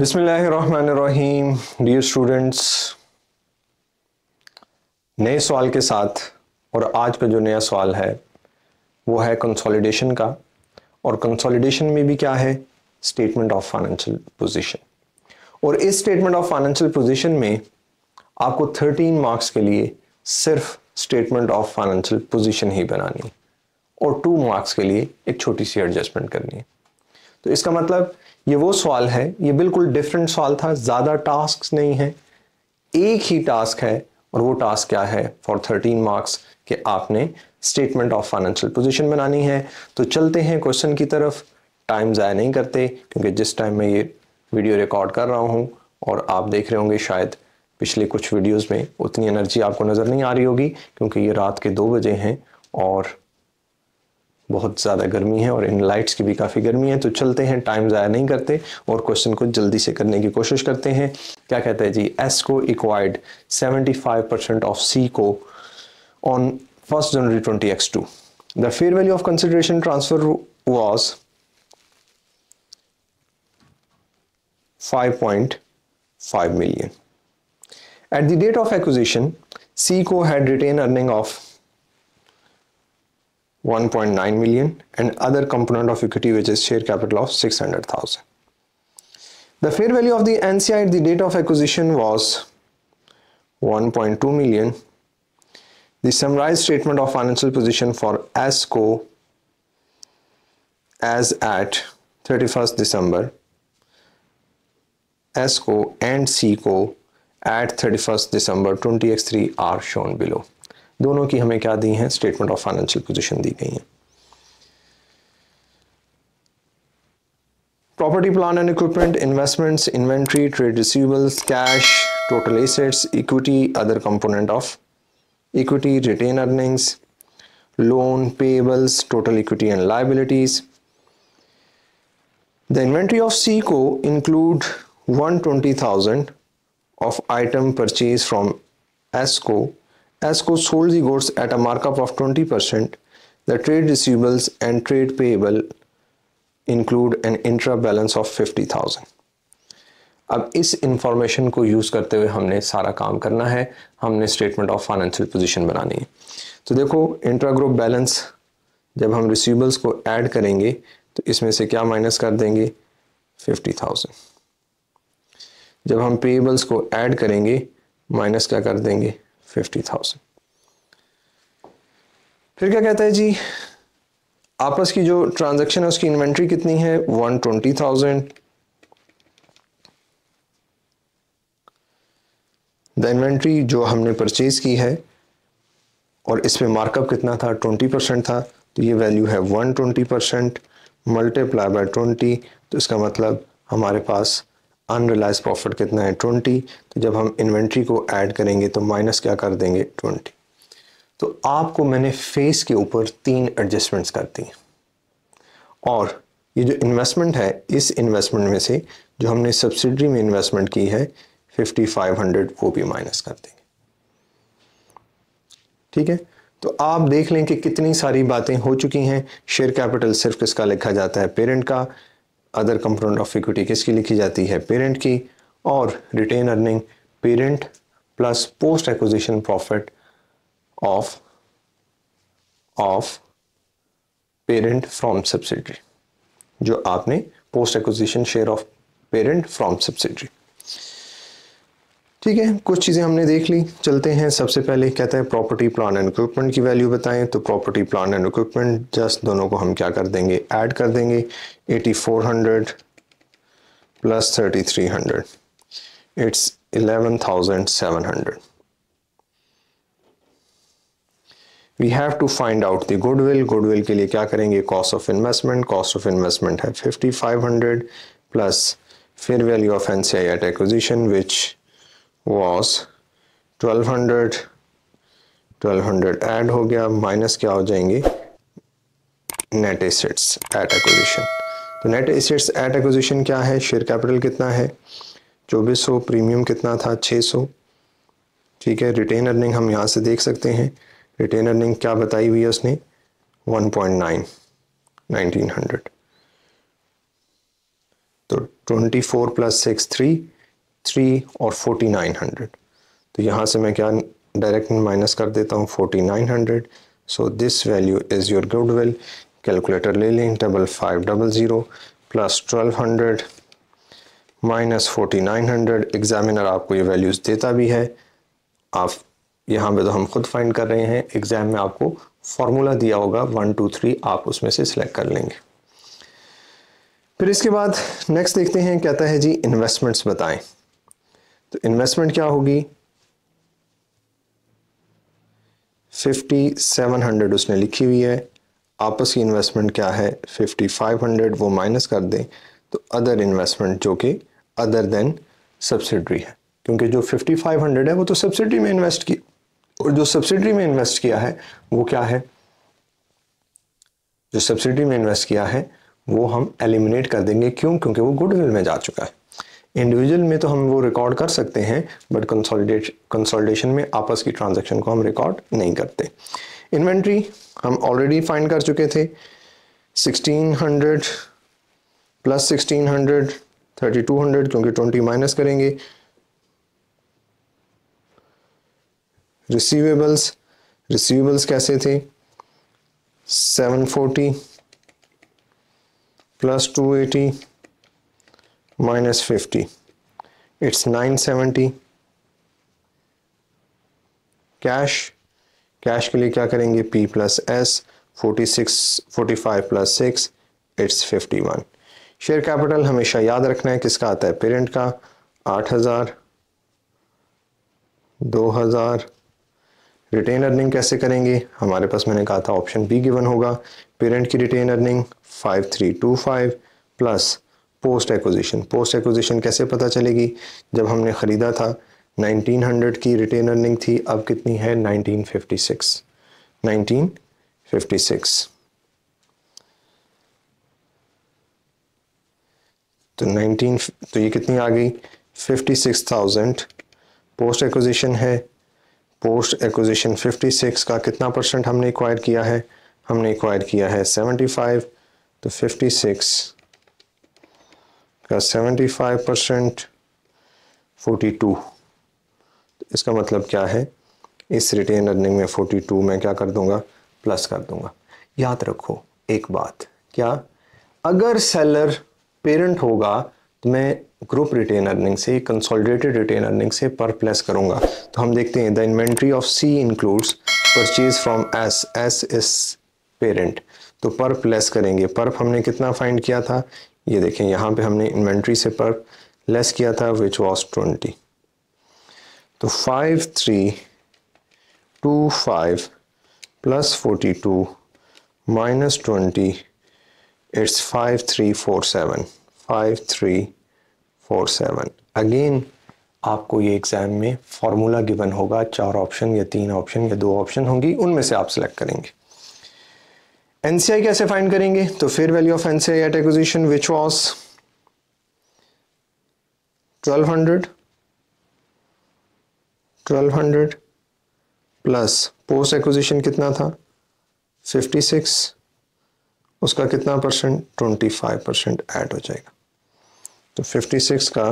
बिसमीम dear students नए सवाल के साथ और आज का जो नया सवाल है वो है कंसोलिडेशन का और कंसोलिडेशन में भी क्या है स्टेटमेंट ऑफ फाइनेंशियल पोजीशन और इस स्टेटमेंट ऑफ फाइनेंशियल पोजीशन में आपको 13 मार्क्स के लिए सिर्फ स्टेटमेंट ऑफ फाइनेंशियल पोजीशन ही बनानी और 2 मार्क्स के लिए एक छोटी सी एडजस्टमेंट करनी है तो इसका मतलब ये वो सवाल है ये बिल्कुल डिफरेंट सवाल था ज़्यादा टास्क नहीं है एक ही टास्क है और वो टास्क क्या है फॉर थर्टीन मार्क्स कि आपने स्टेटमेंट ऑफ फाइनेंशियल पोजिशन बनानी है तो चलते हैं क्वेश्चन की तरफ टाइम ज़ाया नहीं करते क्योंकि जिस टाइम मैं ये वीडियो रिकॉर्ड कर रहा हूँ और आप देख रहे होंगे शायद पिछले कुछ वीडियोस में उतनी एनर्जी आपको नज़र नहीं आ रही होगी क्योंकि ये रात के दो बजे हैं और बहुत ज़्यादा गर्मी है और इन लाइट्स की भी काफ़ी गर्मी है तो चलते हैं टाइम ज़ाया नहीं करते और क्वेश्चन को जल्दी से करने की कोशिश करते हैं क्या कहते हैं जी एस को इक्वाइड 75 percent of C Co on first January twenty X two the fair value of consideration transferred was 5.5 at the date of acquisition C Co had retain earning of 1.9 million and other component of equity which is share capital of 600,000. The fair value of the NCI at the date of acquisition was 1.2 million. The summarized statement of financial position for ASCO as at 31st December, ASCO and CCO at 31st December 20x3 are shown below. दोनों की हमें क्या दी हैं statement of financial position दी गई है property plan and equipment investments inventory trade receivables cash total assets equity other component of equity retain earnings loan payables total equity and liabilities the inventory of C Co include one twenty thousand of item purchase from S Co ASCO sold the goods at a markup of 20%. The trade receivables and trade payable include an intra balance of fifty thousand अब इस information को use करते हुए हमने सारा काम करना है हमने स्टेटमेंट ऑफ फाइनेंशियल पोजीशन बनानी है तो देखो इंट्रा ग्रुप बैलेंस जब हम रिसीवेबल्स को ऐड करेंगे तो इसमें से क्या माइनस कर देंगे फिफ्टी थाउजेंड जब हम पेबल्स को ऐड करेंगे माइनस क्या कर देंगे फिफ्टी थाउजेंड फिर क्या कहता है जी आपस की जो ट्रांजैक्शन है उसकी इन्वेंट्री कितनी है one twenty thousand the inventory जो हमने परचेज की है और इसमें मार्कअप कितना था ट्वेंटी परसेंट था तो ये वैल्यू है one twenty percent multiply by twenty तो इसका मतलब हमारे पास अनरिलाइज प्रॉफिट कितना है ट्वेंटी तो जब हम इन्वेंट्री को ऐड करेंगे तो माइनस क्या कर देंगे ट्वेंटी तो आपको मैंने फेस के ऊपर तीन एडजस्टमेंट्स कर दी और ये जो इन्वेस्टमेंट है इस इन्वेस्टमेंट में से जो हमने सब्सिडरी में इन्वेस्टमेंट की है फिफ्टी फाइव हंड्रेड वो भी माइनस कर देंगे ठीक है तो आप देख लें कि कितनी सारी बातें हो चुकी हैं शेयर कैपिटल सिर्फ किसका लिखा जाता है पेरेंट का अदर कंपोनेंट ऑफ इक्विटी किसकी लिखी जाती है पेरेंट की और retain earning parent plus post acquisition profit of of parent from subsidiary जो आपने post acquisition share of parent from subsidiary ठीक है कुछ चीज़ें हमने देख ली चलते हैं सबसे पहले कहते हैं प्रॉपर्टी प्लान एंड इक्विपमेंट की वैल्यू बताएं तो property plan and equipment just दोनों को हम क्या कर देंगे ऐड कर देंगे 8400 plus 3300 it's 11700 we have to find out the goodwill goodwill के लिए क्या करेंगे cost of investment cost of investment है फिफ्टी प्लस फिर value of NCI at acquisition which was 1200 1200 add हो गया माइनस क्या हो जाएंगे नेट एसेट्स एट एक्विजिशन तो नेट एसेट्स एट एक्विजिशन क्या है शेयर कैपिटल कितना है चौबीस सौ प्रीमियम कितना था छः सौ ठीक है रिटेन अर्निंग हम यहाँ से देख सकते हैं रिटेन अर्निंग क्या बताई हुई है उसने 1.9 1900 तो 24 प्लस सिक्स थ्री थ्री और फोर्टी नाइन हंड्रेड तो यहाँ से मैं क्या डायरेक्ट माइनस कर देता हूँ forty nine hundred so this value is your goodwill calculator ले लें double five double zero plus twelve hundred minus forty nine hundred examiner आपको ये वैल्यूज़ देता भी है आप यहाँ पे तो हम खुद फाइंड कर रहे हैं एग्ज़ाम में आपको फार्मूला दिया होगा वन टू थ्री आप उसमें से सिलेक्ट कर लेंगे फिर इसके बाद नेक्स्ट देखते हैं कहता है जी इन्वेस्टमेंट्स बताएं तो इन्वेस्टमेंट क्या होगी फिफ्टी सेवन हंड्रेड उसने लिखी हुई है आपस की इन्वेस्टमेंट क्या है फिफ्टी फाइव हंड्रेड वो माइनस कर दें तो अदर इन्वेस्टमेंट जो कि अदर देन सब्सिडरी है क्योंकि जो फिफ्टी फाइव हंड्रेड है वो तो सब्सिडी में इन्वेस्ट की और जो सब्सिडी में इन्वेस्ट किया है वो क्या है जो सब्सिडी में इन्वेस्ट किया है वो हम एलिमिनेट कर देंगे क्यों क्योंकि वो गुडविल में जा चुका है इंडिविजुअल में तो हम वो रिकॉर्ड कर सकते हैं बट कंसोलिडेट कंसोलिडेशन में आपस की ट्रांजेक्शन को हम रिकॉर्ड नहीं करते इन्वेंट्री हम ऑलरेडी फाइंड कर चुके थे 1600 प्लस 1600 3200 क्योंकि 20 माइनस करेंगे रिसीवेबल्स रिसीवेबल्स कैसे थे 740 plus 280 minus 50 it's 970 cash cash के लिए क्या करेंगे P plus S forty six forty five plus six it's fifty one share capital हमेशा याद रखना है किसका आता है पेरेंट का आठ हज़ार दो हज़ार रिटेन अर्निंग कैसे करेंगे हमारे पास मैंने कहा था ऑप्शन बी गिवन होगा पेरेंट की retain earning five three two five plus post acquisition post acquisition कैसे पता चलेगी जब हमने ख़रीदा था 1900 की रिटेन अर्निंग थी अब कितनी है 1956 1956 तो 19 तो ये कितनी आ गई 56,000 पोस्ट एक्विजिशन है पोस्ट एक्विजिशन 56 का कितना परसेंट हमने एक्वायर किया है हमने एक्वायर किया है 75 तो 56 का 75 परसेंट फोर्टी इसका मतलब क्या है इस रिटेन अर्निंग में 42 में क्या कर दूंगा प्लस कर दूंगा याद रखो एक बात क्या अगर सेलर पेरेंट होगा तो मैं ग्रुप रिटेन अर्निंग से कंसोलिडेटेड रिटेन अर्निंग से पर प्लस करूंगा तो हम देखते हैं the inventory of C includes purchase from S S S parent तो पर प्लस करेंगे पर हमने कितना फाइंड किया था ये देखें यहाँ पे हमने इन्वेंट्री से पर लेस किया था विच वॉज ट्वेंटी तो five three two five plus forty two minus twenty it's five three four seven five three four seven again आपको ये एग्ज़ाम में फार्मूला गिवन होगा चार ऑप्शन या तीन ऑप्शन या दो ऑप्शन होंगी उनमें से आप सेलेक्ट करेंगे एनसीआई कैसे फाइंड करेंगे तो fair value of NCI at acquisition which was 1200 1200 plus post acquisition कितना था 56 उसका कितना परसेंट 25 परसेंट ऐड हो जाएगा तो 56 का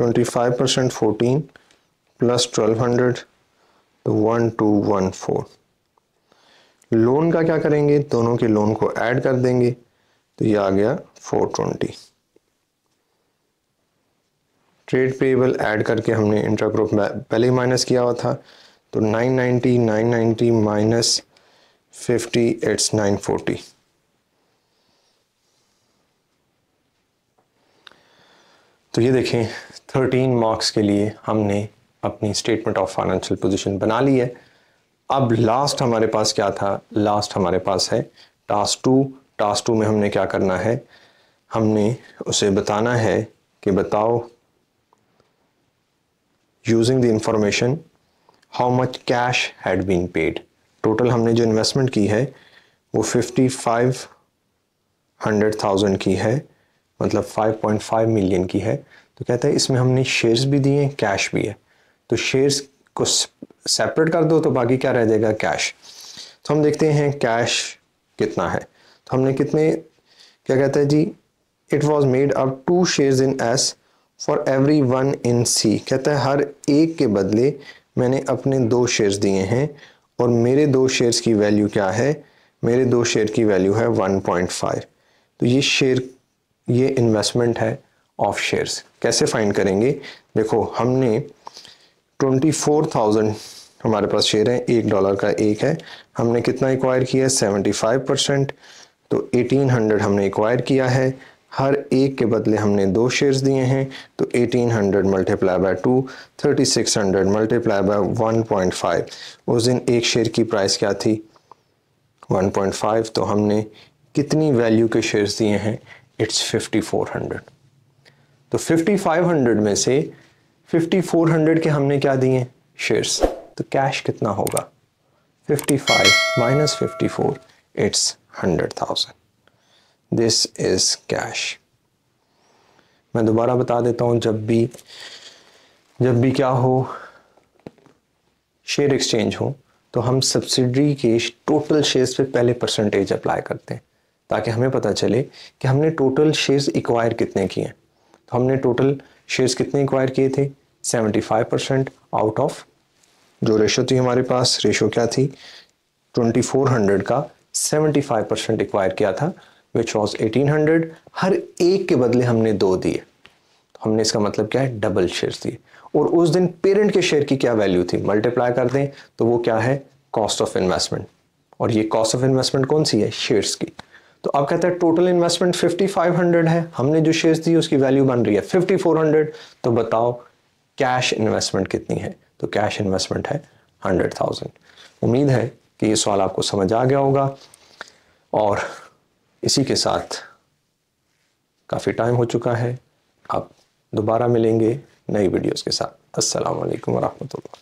25 percent fourteen plus twelve hundred तो one two one four loan का क्या करेंगे दोनों के लोन को ऐड कर देंगे तो ये आ गया four twenty trade payable add करके हमने इंटर ग्रुप पहले ही माइनस किया हुआ था तो 990 990 माइनस 50 इट्स 940 तो ये देखें 13 मार्क्स के लिए हमने अपनी स्टेटमेंट ऑफ फाइनेंशियल पोजीशन बना ली है अब लास्ट हमारे पास क्या था लास्ट हमारे पास है टास्क टू टास्क टू में हमने क्या करना है हमने उसे बताना है कि बताओ using the information how much cash had been paid total हमने जो इन्वेस्टमेंट की है वो फिफ्टी फाइव हंड्रेड थाउजेंड की है मतलब फाइव पॉइंट फाइव मिलियन की है तो कहता है इसमें हमने शेयर्स भी दिए हैं कैश भी है तो शेयर्स को सेपरेट कर दो तो बाकी क्या रह जाएगा कैश तो हम देखते हैं कैश कितना है तो हमने कितने क्या कहते हैं जी it was made up two shares in S for every one in C कहते हैं हर एक के बदले मैंने अपने दो शेयर्स दिए हैं और मेरे दो शेयर्स की वैल्यू क्या है मेरे दो शेयर की वैल्यू है 1.5 तो ये शेयर ये इन्वेस्टमेंट है ऑफ शेयर्स कैसे फाइंड करेंगे देखो हमने ट्वेंटी फोर थाउजेंड हमारे पास शेयर है एक डॉलर का एक है हमने कितना एक्वायर किया है सेवेंटी फाइव परसेंट तो एटीन हंड्रेड हमने एक्वायर किया है हर एक के बदले हमने दो शेयर्स दिए हैं तो 1800 hundred multiply by two thirty six hundred multiply by one point five उस दिन एक शेयर की प्राइस क्या थी वन पॉइंट फाइव तो हमने कितनी वैल्यू के शेयर्स दिए हैं इट्स फिफ्टी फोर हंड्रेड तो फिफ्टी फाइव हंड्रेड में से 5400 के हमने क्या दिए शेयर्स तो कैश कितना होगा 55 minus 54 it's 100,000 this is cash मैं दोबारा बता देता हूँ जब भी जब भी क्या हो शेयर एक्सचेंज हो तो हम सब्सिडी के टोटल शेयर्स पे पहले परसेंटेज अप्लाई करते हैं ताकि हमें पता चले कि हमने टोटल शेयर्स इक्वायर कितने किए हैं तो हमने टोटल शेयर्स कितने इंक्वायर किए थे 75 परसेंट आउट ऑफ जो रेशो थी हमारे पास रेशो क्या थी 2400 का 75 परसेंट एक्वायर किया था विच वॉज 1800 हर एक के बदले हमने दो दिए हमने इसका मतलब क्या है डबल शेयर दिए और उस दिन पेरेंट के शेयर की क्या वैल्यू थी मल्टीप्लाई कर दें तो वो क्या है कॉस्ट ऑफ इन्वेस्टमेंट और ये कॉस्ट ऑफ इन्वेस्टमेंट कौन सी है शेयर्स की तो आप कहते हैं टोटल इन्वेस्टमेंट 5500 है हमने जो शेयर्स दी उसकी वैल्यू बन रही है 5400 तो बताओ कैश इन्वेस्टमेंट कितनी है तो कैश इन्वेस्टमेंट है 100,000 उम्मीद है कि ये सवाल आपको समझ आ गया होगा और इसी के साथ काफ़ी टाइम हो चुका है आप दोबारा मिलेंगे नई वीडियोस के साथ अस्सलाम वालेकुम